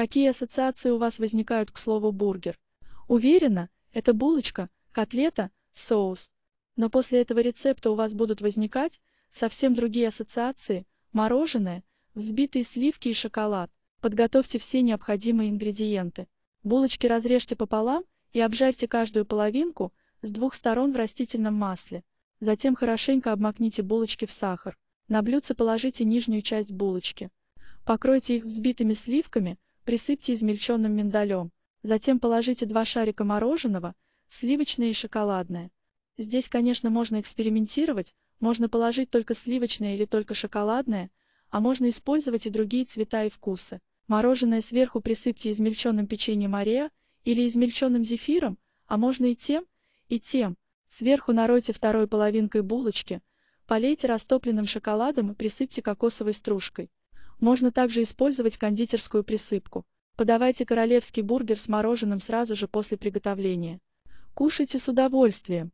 Какие ассоциации у вас возникают к слову «бургер»? Уверена, это булочка, котлета, соус. Но после этого рецепта у вас будут возникать совсем другие ассоциации – мороженое, взбитые сливки и шоколад. Подготовьте все необходимые ингредиенты. Булочки разрежьте пополам и обжарьте каждую половинку с двух сторон в растительном масле. Затем хорошенько обмакните булочки в сахар. На блюдце положите нижнюю часть булочки. Покройте их взбитыми сливками – Присыпьте измельченным миндалем, затем положите два шарика мороженого, сливочное и шоколадное. Здесь, конечно, можно экспериментировать, можно положить только сливочное или только шоколадное, а можно использовать и другие цвета и вкусы. Мороженое сверху присыпьте измельченным печеньем Ореа или измельченным зефиром, а можно и тем, и тем. Сверху наройте второй половинкой булочки, полейте растопленным шоколадом и присыпьте кокосовой стружкой. Можно также использовать кондитерскую присыпку. Подавайте королевский бургер с мороженым сразу же после приготовления. Кушайте с удовольствием.